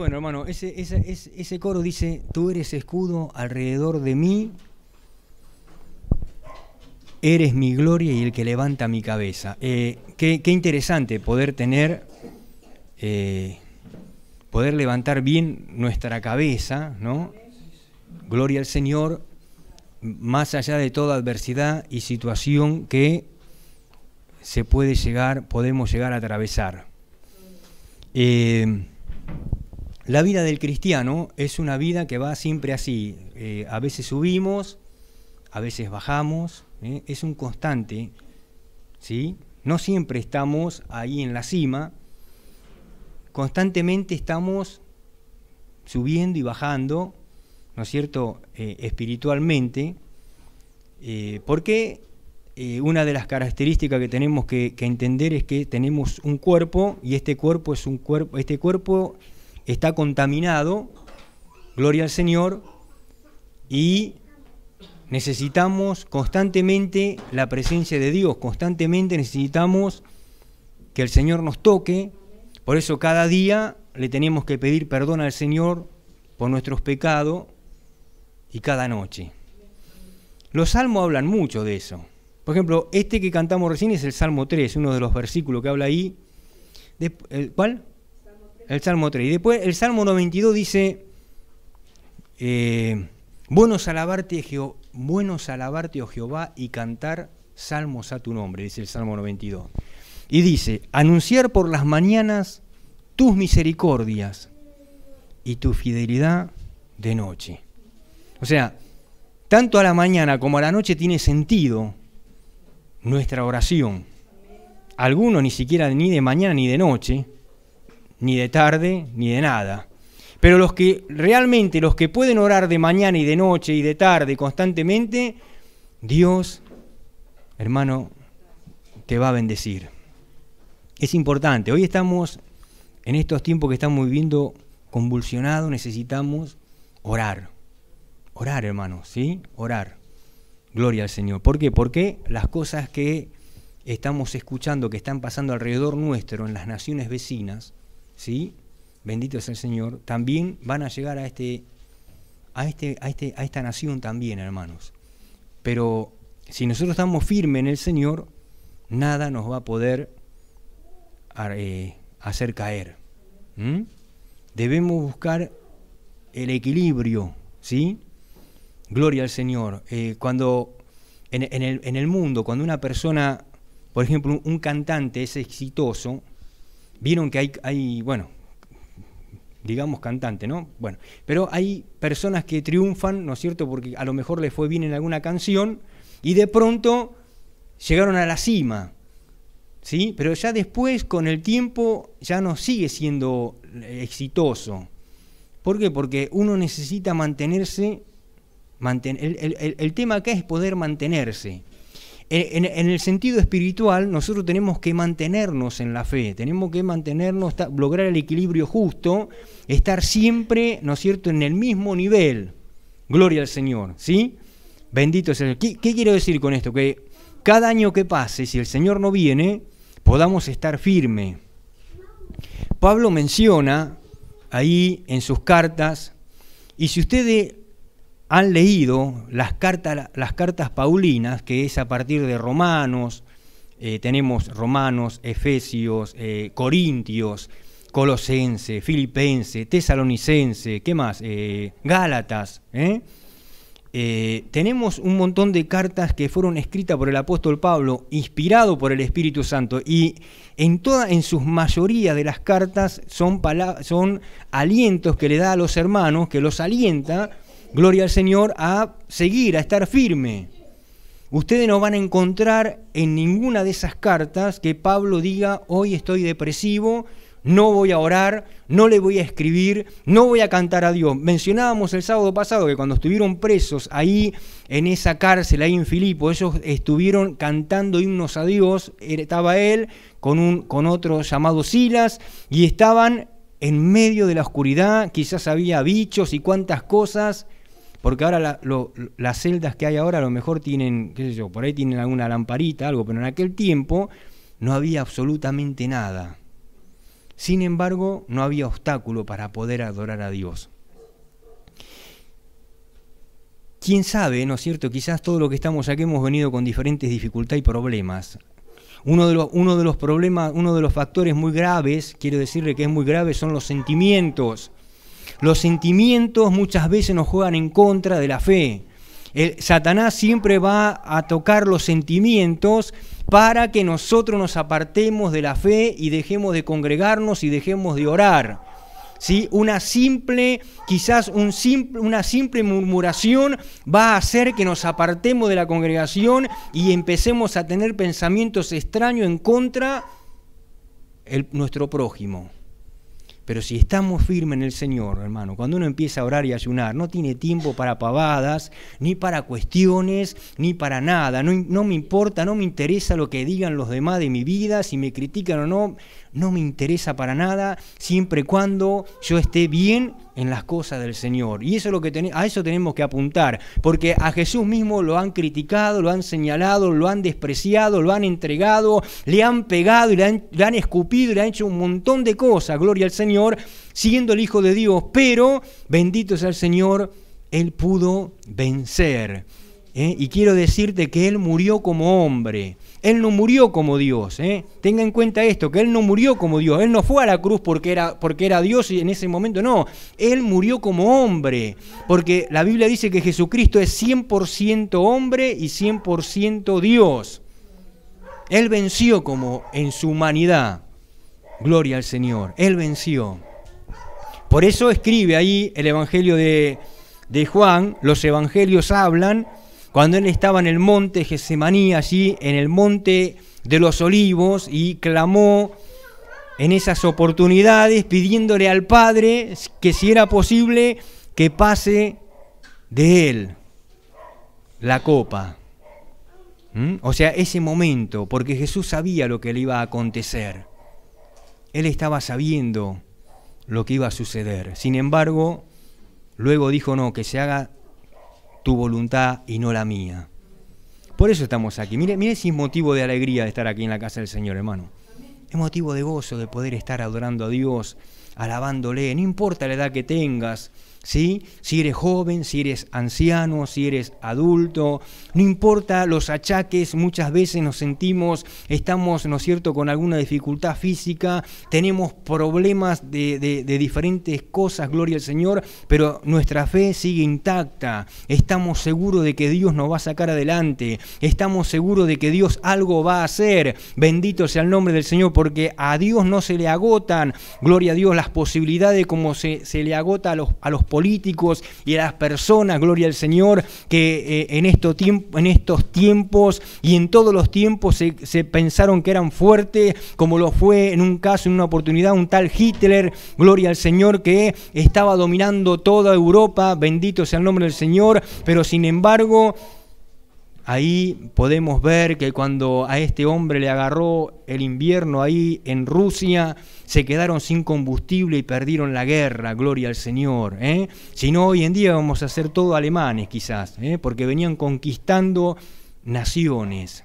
Bueno, hermano, ese, coro dice, tú eres escudo alrededor de mí, eres mi gloria y el que levanta mi cabeza. Eh, qué, interesante poder tener, eh, poder levantar bien nuestra cabeza, ¿no? Gloria al Señor, más allá de toda adversidad y situación que se puede llegar, podemos llegar a atravesar. Eh, la vida del cristiano es una vida que va siempre así. Eh, a veces subimos, a veces bajamos, eh, es un constante. ¿sí? No siempre estamos ahí en la cima. Constantemente estamos subiendo y bajando, ¿no es cierto?, eh, espiritualmente, porque una de las características que tenemos que, que, entender es que tenemos un cuerpo y este cuerpo es un cuerpo, este cuerpo está contaminado, gloria al Señor, y necesitamos constantemente la presencia de Dios, constantemente necesitamos que el Señor nos toque, por eso cada día le tenemos que pedir perdón al Señor por nuestros pecados y cada noche. Los salmos hablan mucho de eso. Por ejemplo, este que cantamos recién es el Salmo 3, uno de los versículos que habla ahí. De, ¿Cuál? el Salmo 3. Y después el Salmo 92 dice, eh, ...bueno buenos, alabarte, oh Jehová, y cantar salmos a tu nombre, dice el Salmo 92. Y dice, anunciar por las mañanas tus misericordias y tu fidelidad de noche. O sea, tanto a la mañana como a la noche tiene sentido nuestra oración. ...alguno ni siquiera ni de mañana ni de noche, ni de tarde, ni de nada. Pero los que realmente, los que pueden orar de mañana y de noche y de tarde constantemente, Dios, hermano, te va a bendecir. Es importante. Hoy estamos, en estos tiempos que estamos viviendo convulsionados, necesitamos orar. Orar, hermano, ¿sí? Orar. Gloria al Señor. ¿Por qué? Porque las cosas que estamos escuchando, que están pasando alrededor nuestro, en las naciones vecinas, ¿sí? Bendito es el Señor, también van a llegar este, a este a este a esta nación también, hermanos. Pero si nosotros estamos firmes en el Señor, nada nos va a poder eh, hacer caer. Debemos buscar el equilibrio, ¿sí? Gloria al Señor. Eh, cuando en, el, mundo, cuando una persona, por ejemplo, un cantante es exitoso, vieron que hay, hay bueno, digamos cantante, ¿no? Bueno, pero hay personas que triunfan, ¿no es cierto? Porque a lo mejor les fue bien en alguna canción y de pronto llegaron a la cima, ¿sí? Pero ya después, con el tiempo, ya no sigue siendo exitoso. ¿Por qué? Porque uno necesita mantenerse, el, el, tema acá es poder mantenerse en, el sentido espiritual, nosotros tenemos que mantenernos en la fe, tenemos que mantenernos, lograr el equilibrio justo, estar siempre, ¿no es cierto?, en el mismo nivel. Gloria al Señor, ¿sí? Bendito es el Señor. ¿Qué, ¿Qué quiero decir con esto? Que cada año que pase, si el Señor no viene, podamos estar firme. Pablo menciona ahí en sus cartas, y si ustedes han leído las cartas, las cartas paulinas, que es a partir de Romanos, eh, tenemos Romanos, Efesios, eh, Corintios, Colosense, Filipense, Tesalonicense, ¿qué más? Eh, Gálatas. tenemos un montón de cartas que fueron escritas por el apóstol Pablo, inspirado por el Espíritu Santo, y en toda, en sus mayoría de las cartas son, son alientos que le da a los hermanos, que los alienta gloria al Señor, a seguir, a estar firme. Ustedes no van a encontrar en ninguna de esas cartas que Pablo diga, hoy estoy depresivo, no voy a orar, no le voy a escribir, no voy a cantar a Dios. Mencionábamos el sábado pasado que cuando estuvieron presos ahí en esa cárcel, ahí en Filipo, ellos estuvieron cantando himnos a Dios, er, estaba él con, un, con otro llamado Silas y estaban en medio de la oscuridad, quizás había bichos y cuantas cosas, porque ahora las celdas que hay ahora a lo mejor tienen, qué sé yo, por ahí tienen alguna lamparita, algo, pero en aquel tiempo no había absolutamente nada. Sin embargo, no había obstáculo para poder adorar a Dios. Quién sabe, ¿no es cierto? Quizás todo lo que estamos aquí hemos venido con diferentes dificultades y problemas. Uno de, los, uno de los problemas, uno de los factores muy graves, quiero decirle que es muy grave, son los sentimientos. Los sentimientos muchas veces nos juegan en contra de la fe. Satanás siempre va a tocar los sentimientos para que nosotros nos apartemos de la fe y dejemos de congregarnos y dejemos de orar. ¿Sí? Una simple, quizás un simple, una simple murmuración va a hacer que nos apartemos de la congregación y empecemos a tener pensamientos extraños en contra de nuestro prójimo. Pero si estamos firmes en el Señor, hermano, cuando uno empieza a orar y ayunar, no tiene tiempo para pavadas, ni para cuestiones, ni para nada. No, no me importa, no me interesa lo que digan los demás de mi vida, si me critican o no no me interesa para nada, siempre y cuando yo esté bien en las cosas del Señor. Y eso es lo que a eso tenemos que apuntar, porque a Jesús mismo lo han criticado, lo han señalado, lo han despreciado, lo han entregado, le han pegado y le han, escupido y le han hecho un montón de cosas, gloria al Señor, siguiendo el Hijo de Dios, pero bendito sea el Señor, Él pudo vencer. ¿eh? Y quiero decirte que Él murió como hombre. Él no murió como Dios, ¿eh? tenga en cuenta esto, que Él no murió como Dios, Él no fue a la cruz porque era, porque era Dios y en ese momento, no, Él murió como hombre, porque la Biblia dice que Jesucristo es 100% hombre y 100% Dios. Él venció como en su humanidad. Gloria al Señor, Él venció. Por eso escribe ahí el Evangelio de, de Juan, los Evangelios hablan cuando él estaba en el monte Getsemaní, allí en el monte de los olivos, y clamó en esas oportunidades pidiéndole al Padre que si era posible que pase de él la copa. ¿Mm? O sea, ese momento, porque Jesús sabía lo que le iba a acontecer. Él estaba sabiendo lo que iba a suceder. Sin embargo, luego dijo, no, que se haga tu voluntad y no la mía. Por eso estamos aquí. Mire, mire si es motivo de alegría de estar aquí en la casa del Señor, hermano. Es motivo de gozo de poder estar adorando a Dios, alabándole, no importa la edad que tengas, si eres joven, si eres anciano, si eres adulto, no importa los achaques, muchas veces nos sentimos, estamos, ¿no es cierto?, con alguna dificultad física, tenemos problemas de, diferentes cosas, gloria al Señor, pero nuestra fe sigue intacta, estamos seguros de que Dios nos va a sacar adelante, estamos seguros de que Dios algo va a hacer, bendito sea el nombre del Señor, porque a Dios no se le agotan, gloria a Dios, las posibilidades como se, se le agota a los, a los políticos y a las personas, gloria al Señor, que eh, en, en, estos tiempos y en todos los tiempos se pensaron que eran fuertes, como lo fue en un caso, en una oportunidad, un tal Hitler, gloria al Señor, que estaba dominando toda Europa, bendito sea el nombre del Señor, pero sin embargo Ahí podemos ver que cuando a este hombre le agarró el invierno ahí en Rusia, se quedaron sin combustible y perdieron la guerra, gloria al Señor. ¿eh? Si no, hoy en día vamos a ser todo alemanes quizás, ¿eh? porque venían conquistando naciones.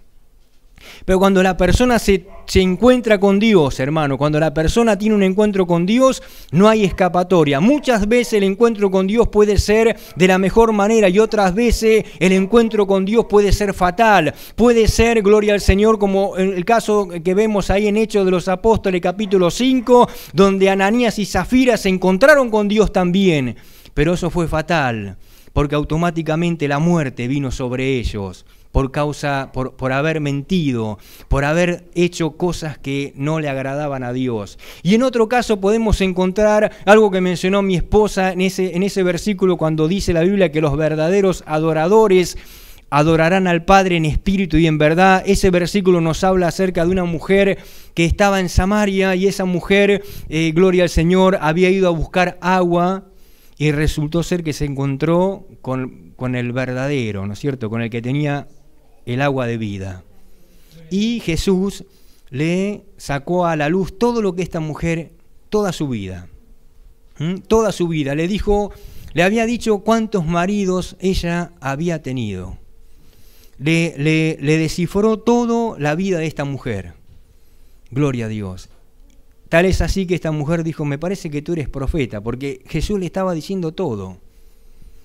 Pero cuando la persona se, encuentra con Dios, hermano, cuando la persona tiene un encuentro con Dios, no hay escapatoria. Muchas veces el encuentro con Dios puede ser de la mejor manera y otras veces el encuentro con Dios puede ser fatal. Puede ser, gloria al Señor, como el caso que vemos ahí en Hechos de los Apóstoles capítulo 5, donde Ananías y Zafira se encontraron con Dios también. Pero eso fue fatal, porque automáticamente la muerte vino sobre ellos por causa, por, por haber mentido, por haber hecho cosas que no le agradaban a Dios. Y en otro caso podemos encontrar algo que mencionó mi esposa en ese, en ese versículo cuando dice la Biblia que los verdaderos adoradores adorarán al Padre en espíritu y en verdad. Ese versículo nos habla acerca de una mujer que estaba en Samaria y esa mujer, eh, gloria al Señor, había ido a buscar agua y resultó ser que se encontró con, con el verdadero, ¿no es cierto? Con el que tenía el agua de vida. Y Jesús le sacó a la luz todo lo que esta mujer, toda su vida, toda su vida, le dijo, le había dicho cuántos maridos ella había tenido. Le, le, le descifró toda la vida de esta mujer. Gloria a Dios. Tal es así que esta mujer dijo, me parece que tú eres profeta, porque Jesús le estaba diciendo todo.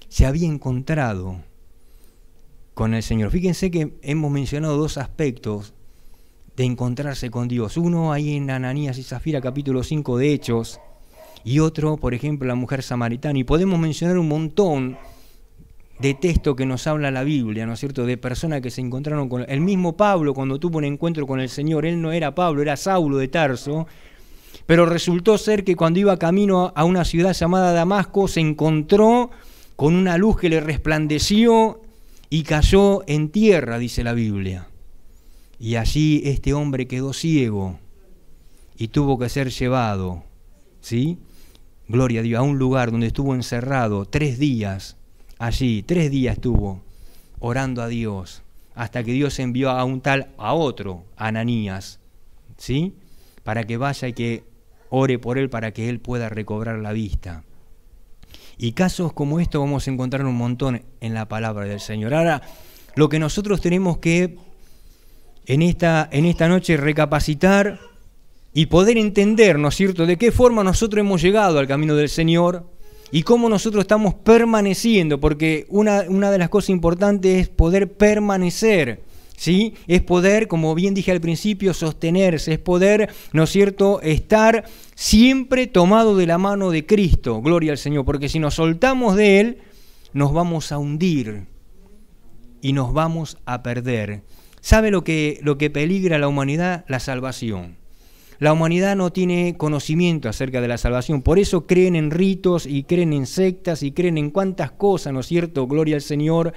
Se había encontrado con el Señor. Fíjense que hemos mencionado dos aspectos de encontrarse con Dios. Uno ahí en Ananías y Zafira capítulo 5 de Hechos y otro, por ejemplo, la mujer samaritana. Y podemos mencionar un montón de texto que nos habla la Biblia, ¿no es cierto? De personas que se encontraron con... El mismo Pablo cuando tuvo un encuentro con el Señor, él no era Pablo, era Saulo de Tarso, pero resultó ser que cuando iba camino a una ciudad llamada Damasco se encontró con una luz que le resplandeció y cayó en tierra, dice la Biblia. Y allí este hombre quedó ciego y tuvo que ser llevado, ¿sí? Gloria a Dios, a un lugar donde estuvo encerrado tres días, allí, tres días estuvo orando a Dios, hasta que Dios envió a un tal, a otro, a Ananías, ¿sí? Para que vaya y que ore por él para que él pueda recobrar la vista. Y casos como esto vamos a encontrar un montón en la palabra del Señor. Ahora, lo que nosotros tenemos que en esta, en esta noche recapacitar y poder entender, ¿no es cierto?, de qué forma nosotros hemos llegado al camino del Señor y cómo nosotros estamos permaneciendo, porque una, una de las cosas importantes es poder permanecer ¿sí? Es poder, como bien dije al principio, sostenerse, es poder, ¿no es cierto?, estar siempre tomado de la mano de Cristo, gloria al Señor, porque si nos soltamos de Él, nos vamos a hundir y nos vamos a perder. ¿Sabe lo que, lo que peligra a la humanidad? La salvación. La humanidad no tiene conocimiento acerca de la salvación, por eso creen en ritos y creen en sectas y creen en cuantas cosas, ¿no es cierto? Gloria al Señor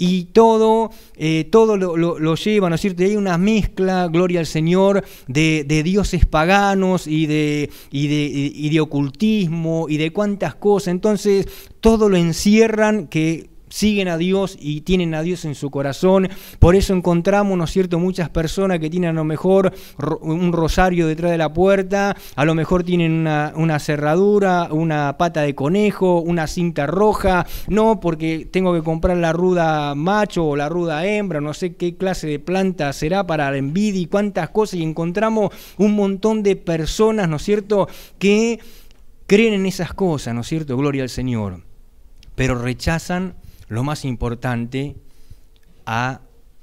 y todo, eh, todo lo, llevan, es cierto? hay una mezcla, gloria al Señor, de, de dioses paganos y de, y de, y de ocultismo y de cuantas cosas. Entonces, todo lo encierran que siguen a Dios y tienen a Dios en su corazón. Por eso encontramos, ¿no es cierto?, muchas personas que tienen a lo mejor un rosario detrás de la puerta, a lo mejor tienen una, cerradura, una pata de conejo, una cinta roja, no, porque tengo que comprar la ruda macho o la ruda hembra, no sé qué clase de planta será para la envidia y cuántas cosas, y encontramos un montón de personas, ¿no es cierto?, que creen en esas cosas, ¿no es cierto?, gloria al Señor, pero rechazan lo más importante a,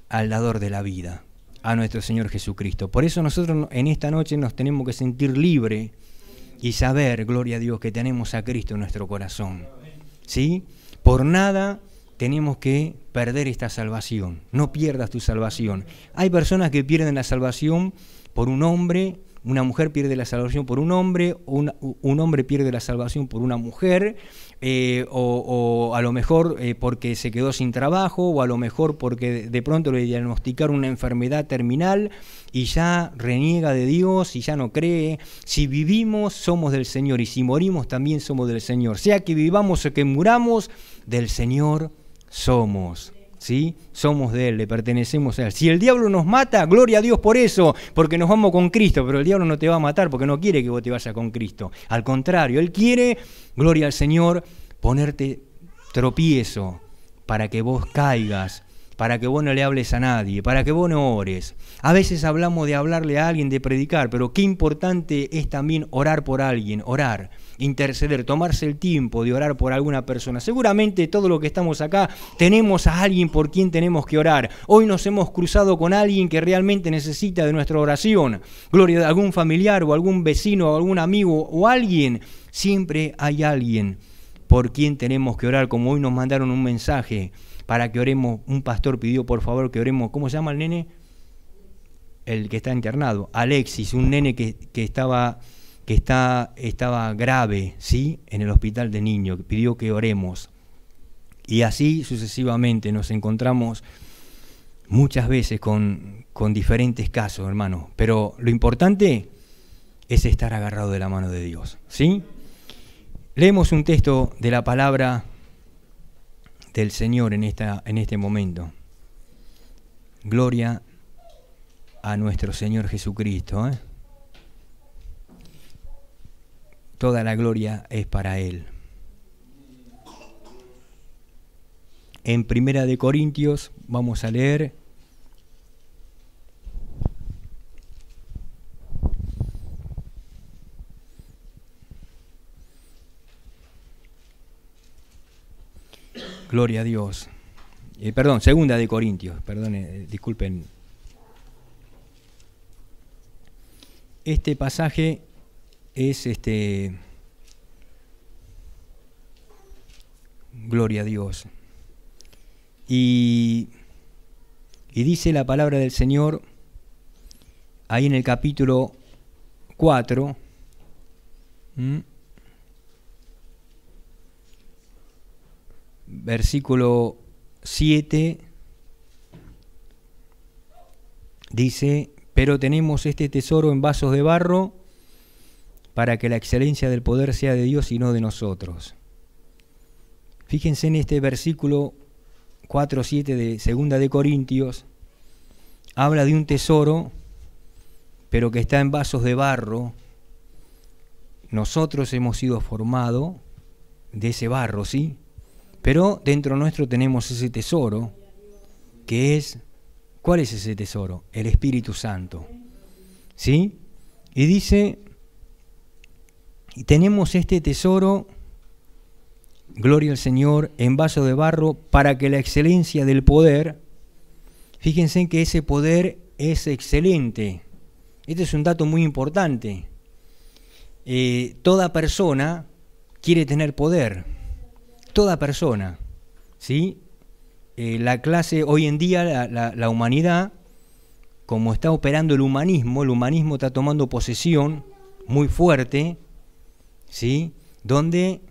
al dador de la vida, a nuestro Señor Jesucristo. Por eso nosotros en esta noche nos tenemos que sentir libre y saber, gloria a Dios, que tenemos a Cristo en nuestro corazón. ¿Sí? Por nada tenemos que perder esta salvación. No pierdas tu salvación. Hay personas que pierden la salvación por un hombre, una mujer pierde la salvación por un hombre, un hombre pierde la salvación por una mujer, eh, o, a lo mejor eh, porque se quedó sin trabajo, o a lo mejor porque de pronto le diagnosticaron una enfermedad terminal y ya reniega de Dios y ya no cree. Si vivimos, somos del Señor, y si morimos, también somos del Señor. Sea que vivamos o que muramos, del Señor somos. Somos de Él, le pertenecemos a Él. Si el diablo nos mata, gloria a Dios por eso, porque nos vamos con Cristo, pero el diablo no te va a matar porque no quiere que vos te vayas con Cristo. Al contrario, Él quiere, gloria al Señor, ponerte tropiezo para que vos caigas, para que vos no le hables a nadie, para que vos no ores. A veces hablamos de hablarle a alguien, de predicar, pero qué importante es también orar por alguien, orar interceder, tomarse el tiempo de orar por alguna persona. Seguramente todo lo que estamos acá tenemos a alguien por quien tenemos que orar. Hoy nos hemos cruzado con alguien que realmente necesita de nuestra oración. Gloria de algún familiar o algún vecino o algún amigo o alguien. Siempre hay alguien por quien tenemos que orar, como hoy nos mandaron un mensaje para que oremos. Un pastor pidió por favor que oremos. ¿Cómo se llama el nene? El que está internado. Alexis, un nene que, que estaba que está, estaba grave, ¿sí? En el hospital de niño, pidió que oremos. Y así sucesivamente nos encontramos muchas veces con, con diferentes casos, hermano. Pero lo importante es estar agarrado de la mano de Dios, ¿sí? Leemos un texto de la palabra del Señor en, esta, en este momento. Gloria a nuestro Señor Jesucristo, ¿eh? Toda la gloria es para Él. En Primera de Corintios vamos a leer Gloria a Dios. Eh, perdón, segunda de Corintios, perdón, eh, disculpen. Este pasaje es este. Gloria a Dios. Y, dice la palabra del Señor ahí en el capítulo 4. Versículo 7 dice, pero tenemos este tesoro en vasos de barro para que la excelencia del poder sea de Dios y no de nosotros. Fíjense en este versículo 4.7 de 2 de Corintios, habla de un tesoro, pero que está en vasos de barro. Nosotros hemos sido formados de ese barro, ¿sí? Pero dentro nuestro tenemos ese tesoro, que es, ¿cuál es ese tesoro? El Espíritu Santo, ¿sí? Y dice y tenemos este tesoro, gloria al Señor, en vaso de barro, para que la excelencia del poder, fíjense que ese poder es excelente. Este es un dato muy importante. Eh, toda persona quiere tener poder. Toda persona. ¿sí? Eh, la clase, hoy en día, la, la humanidad, como está operando el humanismo, el humanismo está tomando posesión muy fuerte ¿sí? Donde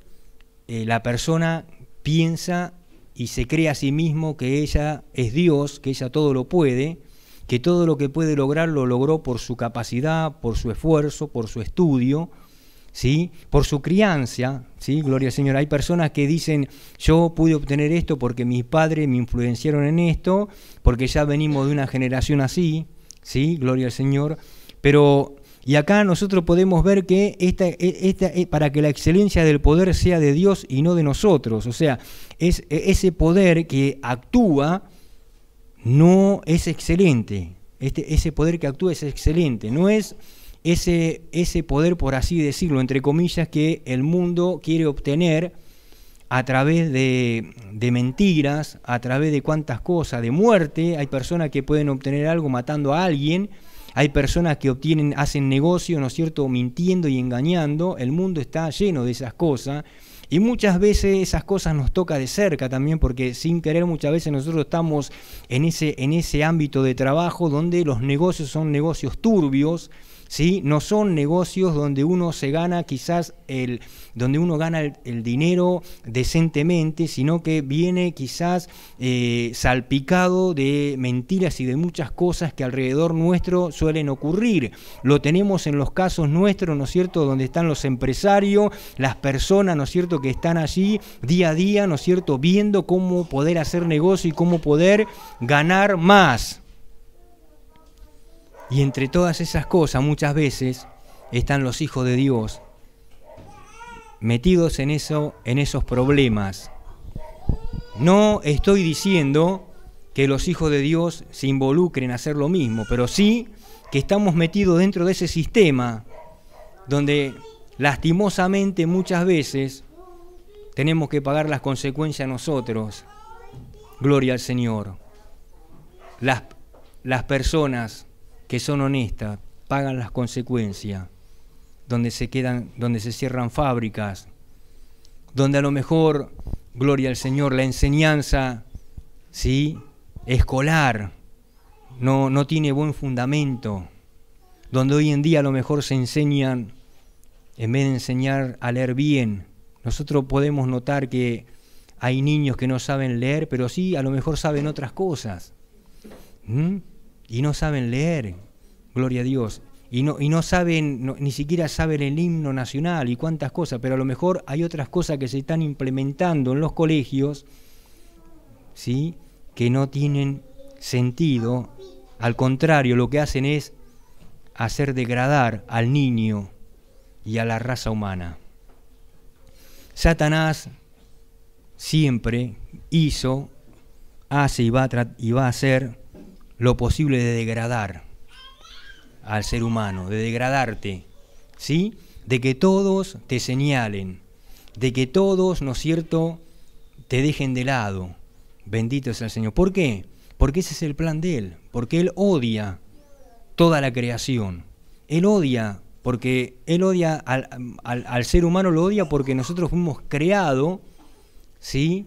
eh, la persona piensa y se cree a sí mismo que ella es Dios, que ella todo lo puede, que todo lo que puede lograr lo logró por su capacidad, por su esfuerzo, por su estudio, ¿sí? por su crianza, ¿sí? gloria al Señor. Hay personas que dicen, yo pude obtener esto porque mis padres me influenciaron en esto, porque ya venimos de una generación así, ¿sí? gloria al Señor, pero y acá nosotros podemos ver que esta, e, e, para que la excelencia del poder sea de Dios y no de nosotros. O sea, es, e, ese poder que actúa no es excelente. Este, ese poder que actúa es excelente. No es ese, ese poder, por así decirlo, entre comillas, que el mundo quiere obtener a través de, de, mentiras, a través de cuantas cosas, de muerte. Hay personas que pueden obtener algo matando a alguien hay personas que obtienen, hacen negocio, ¿no es cierto?, mintiendo y engañando, el mundo está lleno de esas cosas. Y muchas veces esas cosas nos toca de cerca también, porque sin querer muchas veces nosotros estamos en ese, en ese ámbito de trabajo donde los negocios son negocios turbios, no son negocios donde uno se gana quizás el, donde uno gana el, dinero decentemente, sino que viene quizás eh, salpicado de mentiras y de muchas cosas que alrededor nuestro suelen ocurrir. Lo tenemos en los casos nuestros, ¿no es cierto?, donde están los empresarios, las personas, ¿no es cierto?, que están allí día a día, ¿no es cierto?, viendo cómo poder hacer negocio y cómo poder ganar más. Y entre todas esas cosas muchas veces están los hijos de Dios metidos en eso, en esos problemas. No estoy diciendo que los hijos de Dios se involucren a hacer lo mismo, pero sí que estamos metidos dentro de ese sistema donde lastimosamente muchas veces tenemos que pagar las consecuencias nosotros. Gloria al Señor. Las, las personas que son honestas, pagan las consecuencias, donde se quedan, donde se cierran fábricas, donde a lo mejor, gloria al Señor, la enseñanza ¿sí? escolar no, no tiene buen fundamento, donde hoy en día a lo mejor se enseñan, en vez de enseñar a leer bien, nosotros podemos notar que hay niños que no saben leer, pero sí a lo mejor saben otras cosas y no saben leer, gloria a Dios, y no, y no saben, ni siquiera saben el himno nacional y cuántas cosas, pero a lo mejor hay otras cosas que se están implementando en los colegios, ¿sí? que no tienen sentido, al contrario, lo que hacen es hacer degradar al niño y a la raza humana. Satanás siempre hizo, hace y va y va a hacer lo posible de degradar al ser humano, de degradarte, ¿sí? De que todos te señalen, de que todos, ¿no es cierto?, te dejen de lado. Bendito es el Señor. ¿Por qué? Porque ese es el plan de Él, porque Él odia toda la creación. Él odia, porque Él odia al, al ser humano, lo odia porque nosotros fuimos creados, ¿sí?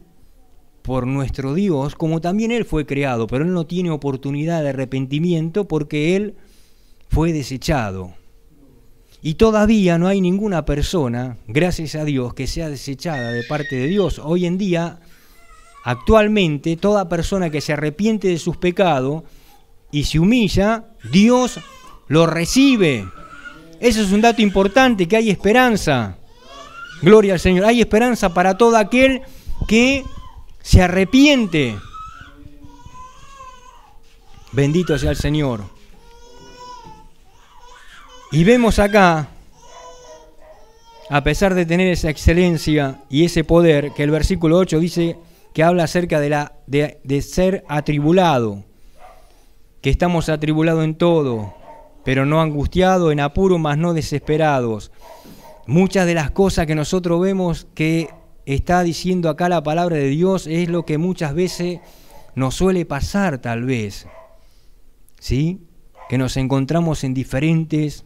por nuestro Dios, como también Él fue creado, pero Él no tiene oportunidad de arrepentimiento porque Él fue desechado. Y todavía no hay ninguna persona, gracias a Dios, que sea desechada de parte de Dios. Hoy en día, actualmente, toda persona que se arrepiente de sus pecados y se humilla, Dios lo recibe. Eso es un dato importante, que hay esperanza. Gloria al Señor. Hay esperanza para todo aquel que se arrepiente. Bendito sea el Señor. Y vemos acá, a pesar de tener esa excelencia y ese poder, que el versículo 8 dice que habla acerca de, la, de, ser atribulado, que estamos atribulados en todo, pero no angustiados, en apuro, mas no desesperados. Muchas de las cosas que nosotros vemos que está diciendo acá la palabra de Dios es lo que muchas veces nos suele pasar tal vez. ¿Sí? Que nos encontramos en diferentes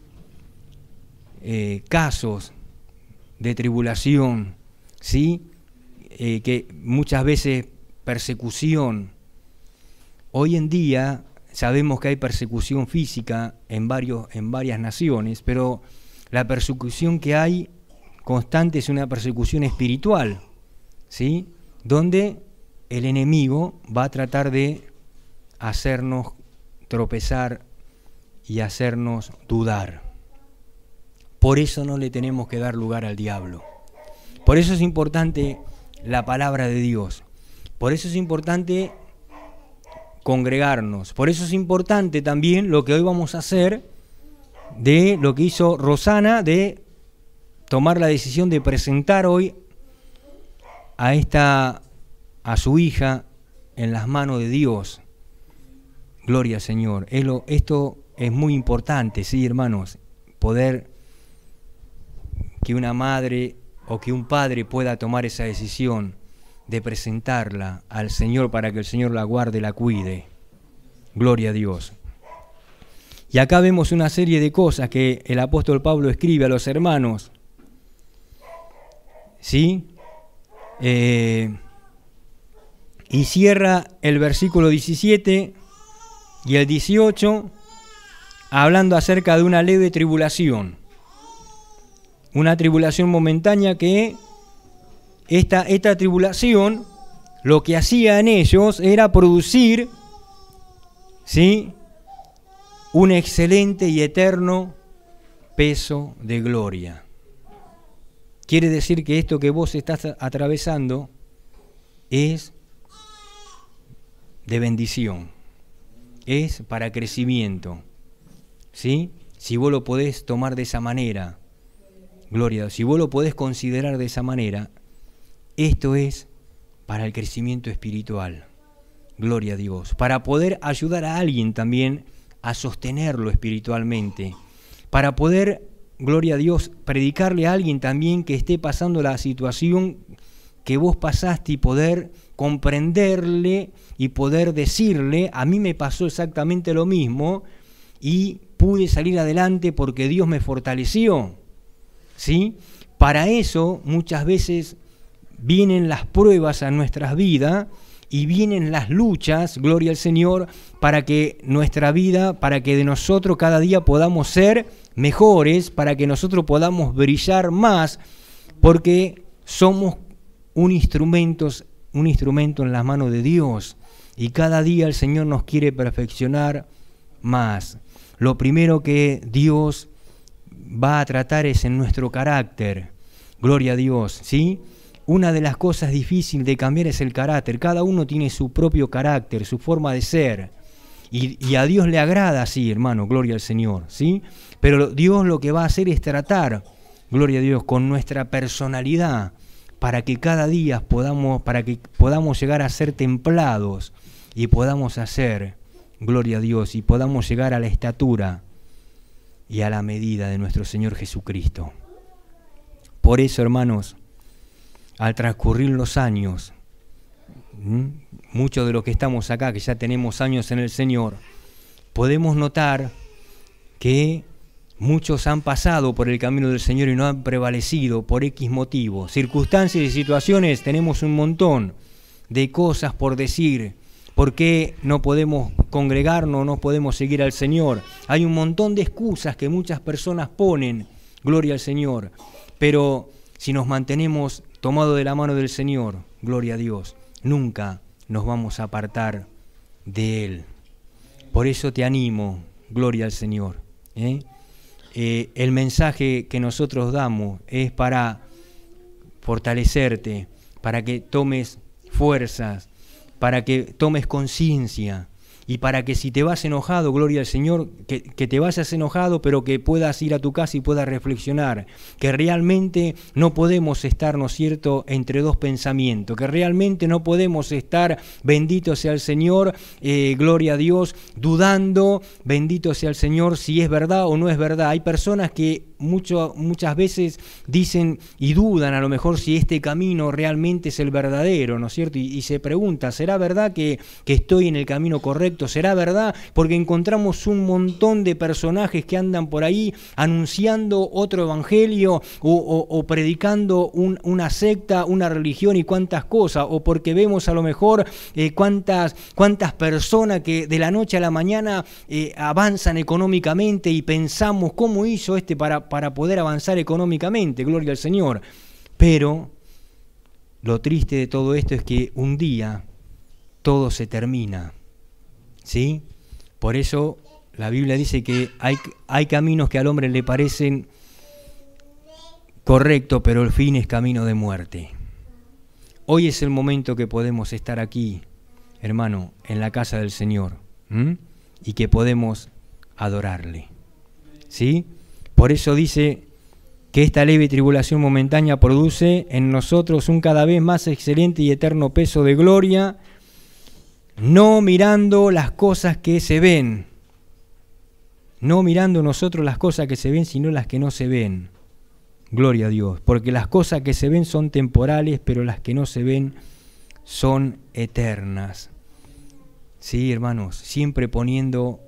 eh, casos de tribulación, ¿sí? Eh, que muchas veces persecución. Hoy en día sabemos que hay persecución física en, varios, en varias naciones, pero la persecución que hay constante es una persecución espiritual, ¿sí? donde el enemigo va a tratar de hacernos tropezar y hacernos dudar. Por eso no le tenemos que dar lugar al diablo. Por eso es importante la palabra de Dios. Por eso es importante congregarnos. Por eso es importante también lo que hoy vamos a hacer de lo que hizo Rosana de tomar la decisión de presentar hoy a esta a su hija en las manos de Dios. Gloria Señor. Esto es muy importante, sí, hermanos, poder que una madre o que un padre pueda tomar esa decisión de presentarla al Señor para que el Señor la guarde, la cuide. Gloria a Dios. Y acá vemos una serie de cosas que el apóstol Pablo escribe a los hermanos ¿sí? Eh, y cierra el versículo 17 y el 18 hablando acerca de una leve tribulación. Una tribulación momentánea que esta, esta tribulación lo que hacía en ellos era producir ¿sí? un excelente y eterno peso de gloria. Quiere decir que esto que vos estás atravesando es de bendición, es para crecimiento. ¿Sí? Si vos lo podés tomar de esa manera, gloria, si vos lo podés considerar de esa manera, esto es para el crecimiento espiritual. Gloria a Dios. Para poder ayudar a alguien también a sostenerlo espiritualmente. Para poder gloria a Dios, predicarle a alguien también que esté pasando la situación que vos pasaste y poder comprenderle y poder decirle, a mí me pasó exactamente lo mismo y pude salir adelante porque Dios me fortaleció. ¿Sí? Para eso muchas veces vienen las pruebas a nuestras vidas y vienen las luchas, gloria al Señor, para que nuestra vida, para que de nosotros cada día podamos ser mejores, para que nosotros podamos brillar más, porque somos un instrumento, un instrumento en las manos de Dios y cada día el Señor nos quiere perfeccionar más. Lo primero que Dios va a tratar es en nuestro carácter. Gloria a Dios, ¿sí? una de las cosas difíciles de cambiar es el carácter. Cada uno tiene su propio carácter, su forma de ser. Y, a Dios le agrada sí, hermano, gloria al Señor, ¿sí? Pero Dios lo que va a hacer es tratar, gloria a Dios, con nuestra personalidad, para que cada día podamos, para que podamos llegar a ser templados y podamos hacer, gloria a Dios, y podamos llegar a la estatura y a la medida de nuestro Señor Jesucristo. Por eso, hermanos, al transcurrir los años, muchos de los que estamos acá, que ya tenemos años en el Señor, podemos notar que muchos han pasado por el camino del Señor y no han prevalecido por X motivos, Circunstancias y situaciones tenemos un montón de cosas por decir. ¿Por qué no podemos congregarnos, no podemos seguir al Señor? Hay un montón de excusas que muchas personas ponen, gloria al Señor. Pero si nos mantenemos tomado de la mano del Señor, gloria a Dios, nunca nos vamos a apartar de Él. Por eso te animo, gloria al Señor. ¿eh? Eh, el mensaje que nosotros damos es para fortalecerte, para que tomes fuerzas, para que tomes conciencia y para que si te vas enojado, gloria al Señor, que, te vayas enojado, pero que puedas ir a tu casa y puedas reflexionar, que realmente no podemos estar, ¿no es cierto?, entre dos pensamientos, que realmente no podemos estar, bendito sea el Señor, eh, gloria a Dios, dudando, bendito sea el Señor, si es verdad o no es verdad. Hay personas que muchas veces dicen y dudan a lo mejor si este camino realmente es el verdadero, ¿no es cierto? Y, se pregunta, ¿será verdad que, estoy en el camino correcto? ¿Será verdad? Porque encontramos un montón de personajes que andan por ahí anunciando otro evangelio o, predicando una secta, una religión y cuántas cosas, o porque vemos a lo mejor eh, cuántas, personas que de la noche a la mañana eh, avanzan económicamente y pensamos cómo hizo este para para poder avanzar económicamente, gloria al Señor. Pero lo triste de todo esto es que un día todo se termina. ¿Sí? Por eso la Biblia dice que hay, hay caminos que al hombre le parecen correctos, pero el fin es camino de muerte. Hoy es el momento que podemos estar aquí, hermano, en la casa del Señor, y que podemos adorarle. ¿Sí? Por eso dice que esta leve tribulación momentánea produce en nosotros un cada vez más excelente y eterno peso de gloria, no mirando las cosas que se ven, no mirando nosotros las cosas que se ven, sino las que no se ven. Gloria a Dios, porque las cosas que se ven son temporales, pero las que no se ven son eternas. Sí, hermanos, siempre poniendo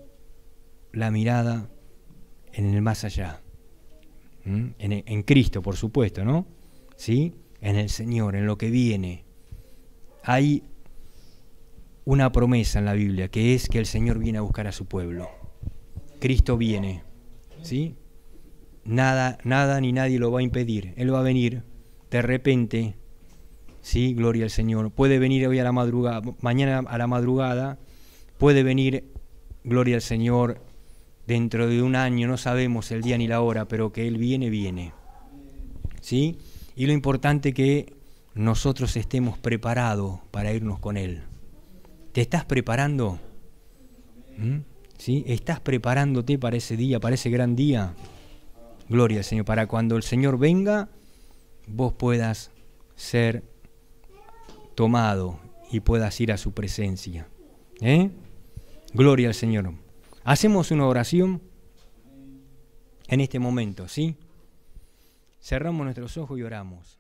la mirada en el más allá. ¿Mm? En, en, Cristo, por supuesto, ¿no? ¿Sí? En el Señor, en lo que viene. Hay una promesa en la Biblia que es que el Señor viene a buscar a su pueblo. Cristo viene. ¿Sí? Nada, nada ni nadie lo va a impedir. Él va a venir de repente. Sí, gloria al Señor. Puede venir hoy a la madrugada, mañana a la madrugada. Puede venir, gloria al Señor, dentro de un año, no sabemos el día ni la hora, pero que Él viene, viene. ¿Sí? Y lo importante que nosotros estemos preparados para irnos con Él. ¿Te estás preparando? ¿Mm? ¿Sí? ¿Estás preparándote para ese día, para ese gran día? Gloria al Señor, para cuando el Señor venga, vos puedas ser tomado y puedas ir a su presencia. ¿Eh? Gloria al Señor. Hacemos una oración en este momento, ¿sí? Cerramos nuestros ojos y oramos.